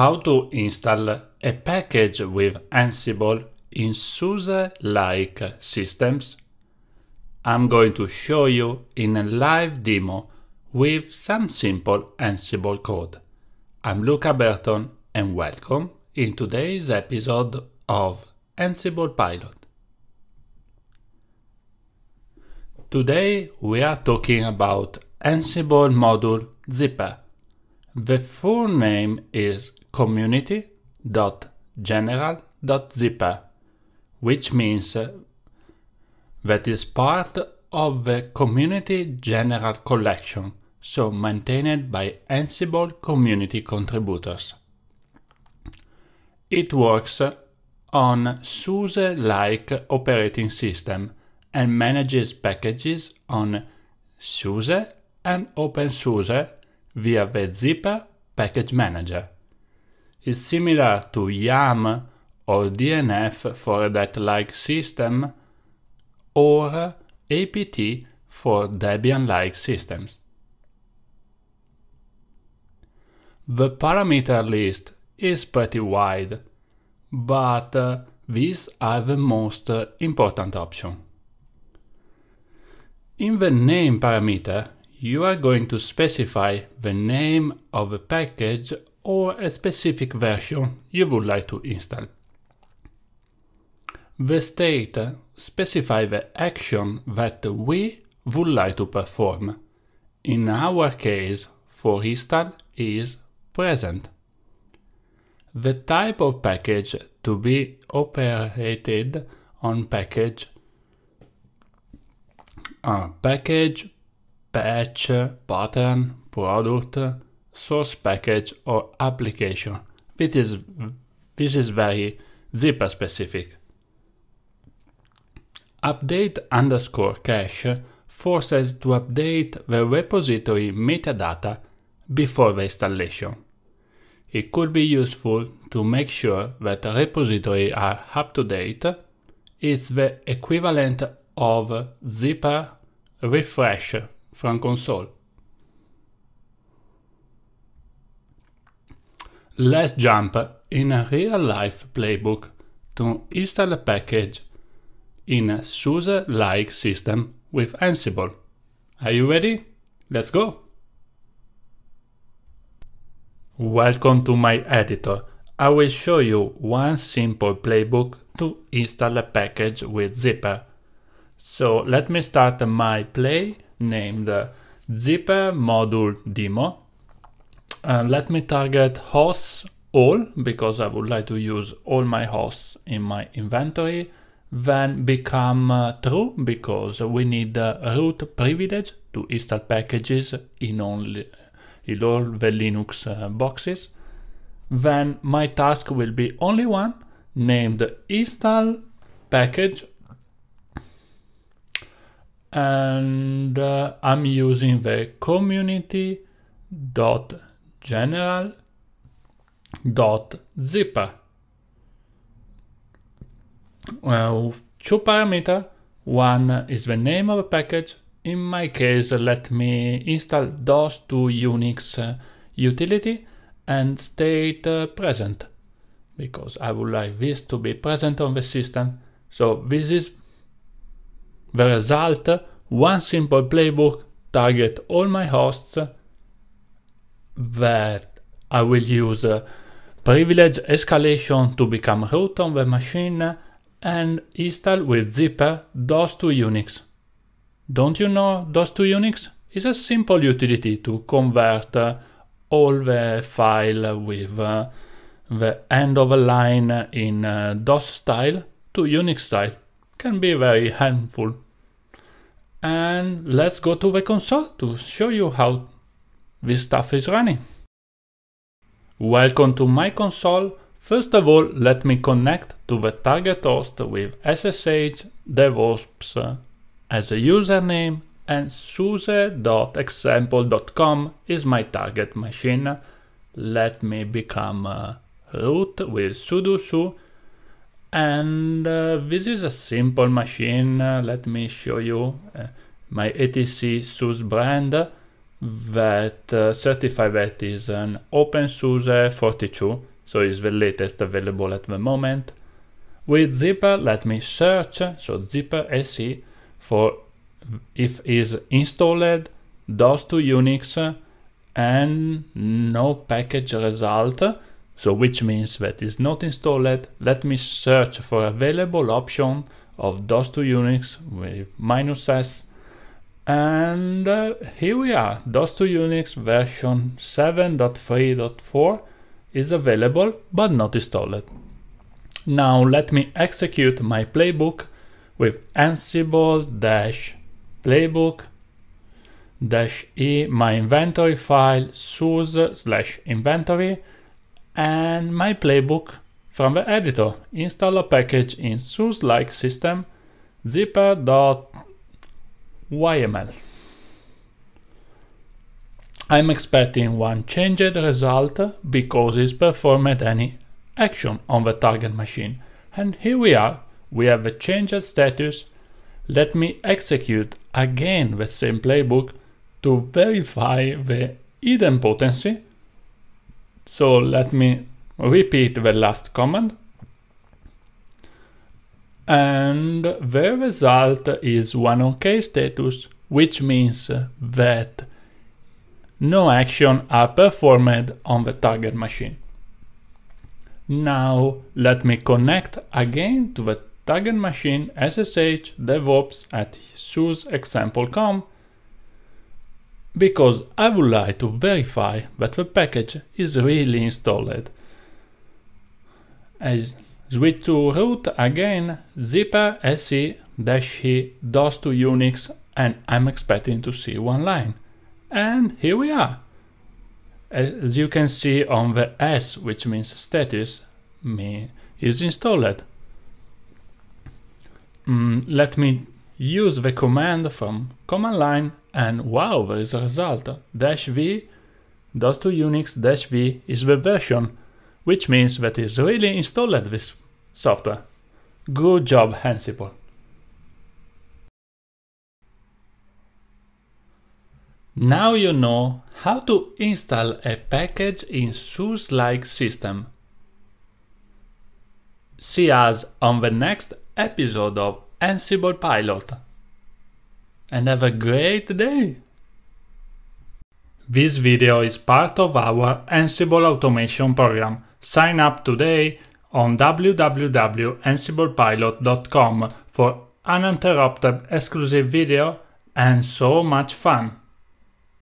how to install a package with Ansible in SUSE-like systems, I'm going to show you in a live demo with some simple Ansible code. I'm Luca Burton and welcome in today's episode of Ansible Pilot. Today we are talking about Ansible module Zipper the full name is community.general.zipper, which means uh, that is part of the Community General Collection, so maintained by Ansible community contributors. It works on SUSE-like operating system and manages packages on SUSE and OpenSUSE via the zipper package manager. It's similar to YAM or DNF for that like system or APT for Debian-like systems. The parameter list is pretty wide, but uh, these are the most uh, important option. In the name parameter, you are going to specify the name of a package or a specific version you would like to install. The state specify the action that we would like to perform. In our case, for install is present. The type of package to be operated on package uh, package patch, pattern, product, source package or application. This is, this is very zipper specific. Update underscore cache forces to update the repository metadata before the installation. It could be useful to make sure that repositories are up to date. It's the equivalent of zipper refresh from console. Let's jump in a real-life playbook to install a package in a SUSE-like system with Ansible. Are you ready? Let's go! Welcome to my editor. I will show you one simple playbook to install a package with Zipper. So let me start my play named uh, zipper module demo. Uh, let me target hosts all because I would like to use all my hosts in my inventory. Then become uh, true because we need root privilege to install packages in only in all the Linux uh, boxes. Then my task will be only one named install package and uh, I'm using the community dot general dot Well, two parameters. One is the name of a package. In my case, let me install those two Unix uh, utility and state uh, present because I would like this to be present on the system. So this is the result, one simple playbook target all my hosts that I will use uh, privilege escalation to become root on the machine and install with zipper uh, DOS to Unix. Don't you know DOS to Unix is a simple utility to convert uh, all the file with the end of a line in DOS style to Unix style. Can be very helpful and let's go to the console to show you how this stuff is running. Welcome to my console. First of all, let me connect to the target host with SSH DevOps uh, as a username and suse.example.com is my target machine. Let me become uh, root with sudo su and uh, this is a simple machine. Uh, let me show you uh, my ATC SUSE brand uh, that uh, certify that is an OpenSUSE uh, 42. So it's the latest available at the moment. With Zipper, let me search. Uh, so Zipper SE for if is installed DOS to Unix and no package result. So which means that is not installed. Let me search for available option of DOS Unix with minus S. And uh, here we are, DOS Unix version 7.3.4 is available but not installed. Now let me execute my playbook with ansible-playbook dash e my inventory file sous slash inventory and my playbook from the editor. Install a package in SUSE-like system zipper.yml. I'm expecting one changed result because it's performed any action on the target machine. And here we are, we have a changed status. Let me execute again the same playbook to verify the hidden potency so let me repeat the last command. And the result is one OK status, which means that no action are performed on the target machine. Now let me connect again to the target machine SSH DevOps at SUSE com because I would like to verify that the package is really installed. I switch to root again zipper se -e dos to unix and I'm expecting to see one line. And here we are. As you can see on the S, which means status, me is installed. Mm, let me use the command from command line and wow, there is a result. Dash V does to Unix dash V is the version, which means that it's really installed this software. Good job, Ansible. Now you know how to install a package in SUSE-like system. See us on the next episode of Ansible Pilot. And have a great day! This video is part of our Ansible automation program. Sign up today on www.ansiblepilot.com for uninterrupted exclusive video and so much fun.